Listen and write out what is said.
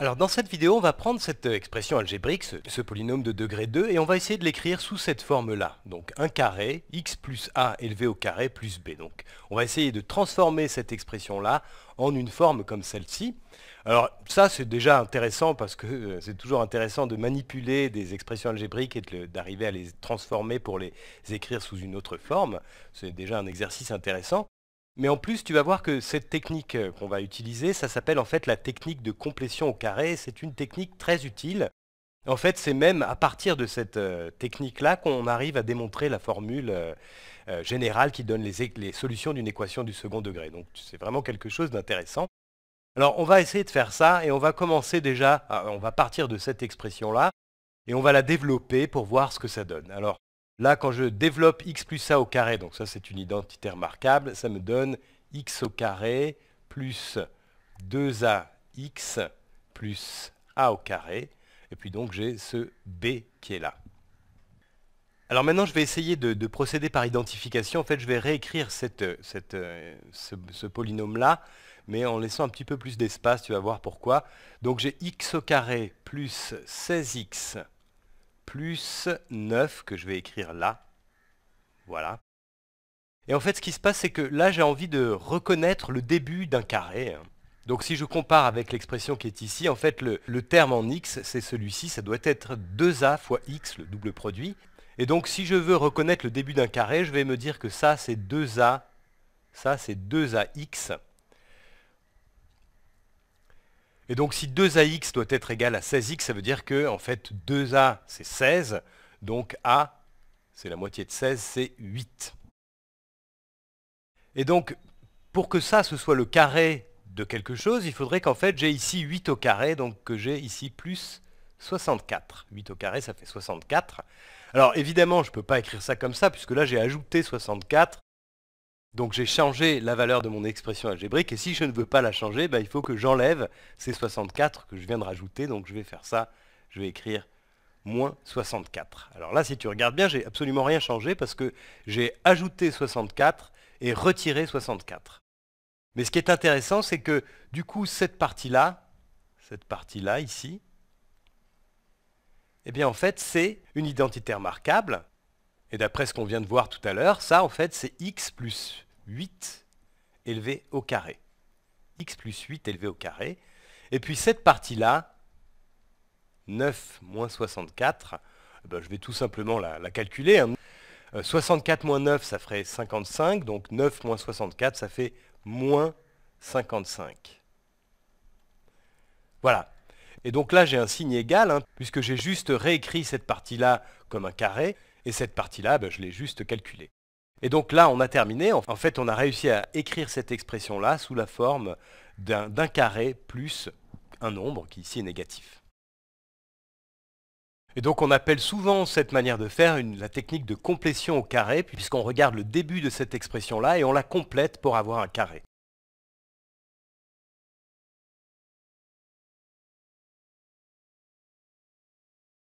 Alors dans cette vidéo, on va prendre cette euh, expression algébrique, ce, polynôme de degré 2, et on va essayer de l'écrire sous cette forme-là. Donc un carré, x plus a élevé au carré plus b. Donc on va essayer de transformer cette expression-là en une forme comme celle-ci. Alors ça, c'est déjà intéressant parce que euh, c'est toujours intéressant de manipuler des expressions algébriques et d'arriver à les transformer pour les écrire sous une autre forme. C'est déjà un exercice intéressant. Mais en plus, tu vas voir que cette technique euh, qu'on va utiliser, ça s'appelle en fait la technique de complétion au carré. C'est une technique très utile. En fait, c'est même à partir de cette euh, technique-là qu'on arrive à démontrer la formule euh, générale qui donne les, solutions d'une équation du second degré. Donc c'est vraiment quelque chose d'intéressant. Alors on va essayer de faire ça et on va commencer déjà, ah, on va partir de cette expression-là et on va la développer pour voir ce que ça donne. Alors Là, quand je développe x plus a au carré, donc ça c'est une identité remarquable, ça me donne x au carré plus 2ax plus a au carré. Et puis donc j'ai ce b qui est là. Alors maintenant, je vais essayer de, procéder par identification. En fait, je vais réécrire euh, ce, ce polynôme-là, mais en laissant un petit peu plus d'espace, tu vas voir pourquoi. Donc j'ai x au carré plus 16x plus 9 que je vais écrire là. Voilà. Et en fait, ce qui se passe, c'est que là, j'ai envie de reconnaître le début d'un carré. Hein. Donc si je compare avec l'expression qui est ici, en fait, le, terme en x, c'est celui-ci, ça doit être 2a fois x, le double produit. Et donc si je veux reconnaître le début d'un carré, je vais me dire que ça, c'est 2a, ça, c'est 2ax. Et donc si 2ax doit être égal à 16x, ça veut dire que en fait 2a c'est 16, donc a c'est la moitié de 16, c'est 8. Et donc pour que ça ce soit le carré de quelque chose, il faudrait qu'en fait j'ai ici 8 au carré, donc que j'ai ici plus 64. 8 au carré ça fait 64. Alors évidemment je ne peux pas écrire ça comme ça, puisque là j'ai ajouté 64 donc j'ai changé la valeur de mon expression algébrique, et si je ne veux pas la changer, bah, il faut que j'enlève ces 64 que je viens de rajouter, donc je vais faire ça, je vais écrire moins 64. Alors là, si tu regardes bien, j'ai absolument rien changé parce que j'ai ajouté 64 et retiré 64. Mais ce qui est intéressant, c'est que du coup, cette partie-là, cette partie-là ici, eh bien en fait, c'est une identité remarquable et d'après ce qu'on vient de voir tout à l'heure, ça en fait c'est x plus 8 élevé au carré. x plus 8 élevé au carré. Et puis cette partie-là, 9 moins 64, eh ben, je vais tout simplement la, calculer. 64 hein. euh, moins 9, ça ferait 55. Donc 9 moins 64, ça fait moins 55. Voilà. Et donc là, j'ai un signe égal, hein, puisque j'ai juste réécrit cette partie-là comme un carré. Et cette partie-là, ben, je l'ai juste calculée. Et donc là, on a terminé. En fait, on a réussi à écrire cette expression-là sous la forme d'un carré plus un nombre qui ici est négatif. Et donc on appelle souvent cette manière de faire la technique de complétion au carré, puisqu'on regarde le début de cette expression-là et on la complète pour avoir un carré.